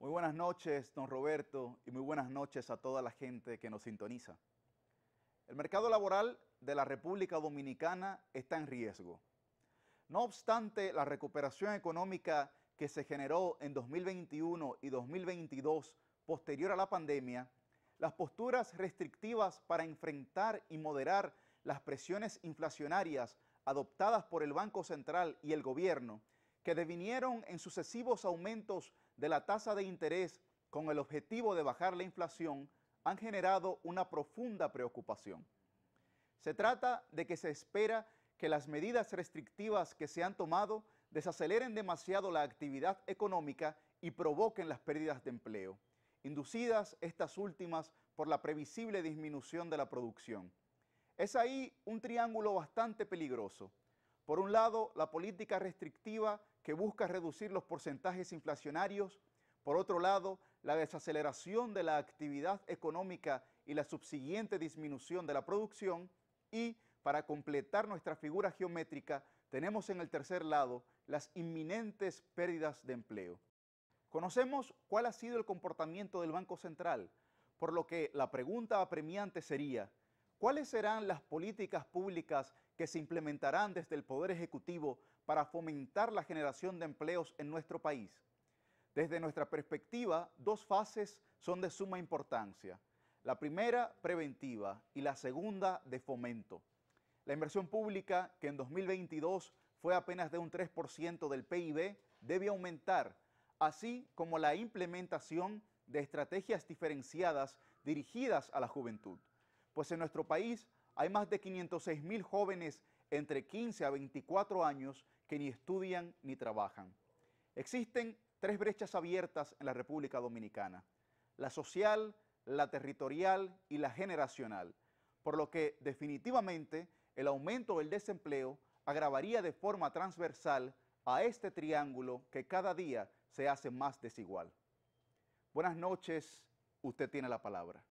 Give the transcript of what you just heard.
Muy buenas noches, don Roberto, y muy buenas noches a toda la gente que nos sintoniza. El mercado laboral de la República Dominicana está en riesgo. No obstante, la recuperación económica que se generó en 2021 y 2022 posterior a la pandemia, las posturas restrictivas para enfrentar y moderar las presiones inflacionarias adoptadas por el Banco Central y el gobierno, que devinieron en sucesivos aumentos de la tasa de interés con el objetivo de bajar la inflación han generado una profunda preocupación. Se trata de que se espera que las medidas restrictivas que se han tomado desaceleren demasiado la actividad económica y provoquen las pérdidas de empleo, inducidas estas últimas por la previsible disminución de la producción. Es ahí un triángulo bastante peligroso. Por un lado, la política restrictiva que busca reducir los porcentajes inflacionarios, por otro lado, la desaceleración de la actividad económica y la subsiguiente disminución de la producción, y para completar nuestra figura geométrica, tenemos en el tercer lado las inminentes pérdidas de empleo. Conocemos cuál ha sido el comportamiento del Banco Central, por lo que la pregunta apremiante sería, ¿Cuáles serán las políticas públicas que se implementarán desde el Poder Ejecutivo para fomentar la generación de empleos en nuestro país? Desde nuestra perspectiva, dos fases son de suma importancia. La primera, preventiva, y la segunda, de fomento. La inversión pública, que en 2022 fue apenas de un 3% del PIB, debe aumentar, así como la implementación de estrategias diferenciadas dirigidas a la juventud pues en nuestro país hay más de 506 mil jóvenes entre 15 a 24 años que ni estudian ni trabajan. Existen tres brechas abiertas en la República Dominicana, la social, la territorial y la generacional, por lo que definitivamente el aumento del desempleo agravaría de forma transversal a este triángulo que cada día se hace más desigual. Buenas noches, usted tiene la palabra.